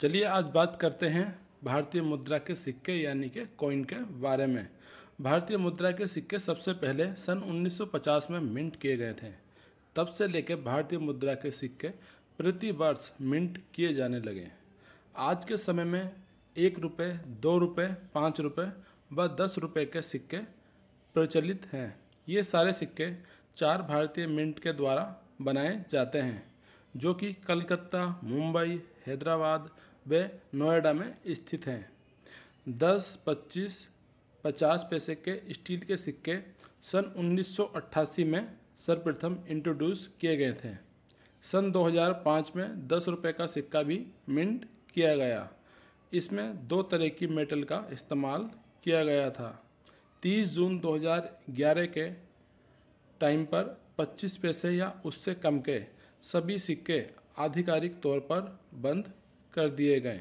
चलिए आज बात करते हैं भारतीय मुद्रा के सिक्के यानी के कॉइन के बारे में भारतीय मुद्रा के सिक्के सबसे पहले सन 1950 में मिंट किए गए थे तब से लेकर भारतीय मुद्रा के सिक्के प्रति वर्ष मिंट किए जाने लगे आज के समय में एक रुपये दो रुपये पाँच रुपये व दस रुपये के सिक्के प्रचलित हैं ये सारे सिक्के चार भारतीय मिंट के द्वारा बनाए जाते हैं जो कि कलकत्ता मुंबई हैदराबाद वे नोएडा में स्थित हैं दस पच्चीस पचास पैसे के स्टील के सिक्के सन 1988 में सर्वप्रथम इंट्रोड्यूस किए गए थे सन 2005 में दस रुपये का सिक्का भी मिंट किया गया इसमें दो तरह की मेटल का इस्तेमाल किया गया था 30 जून 2011 के टाइम पर 25 पैसे या उससे कम के सभी सिक्के आधिकारिक तौर पर बंद कर दिए गए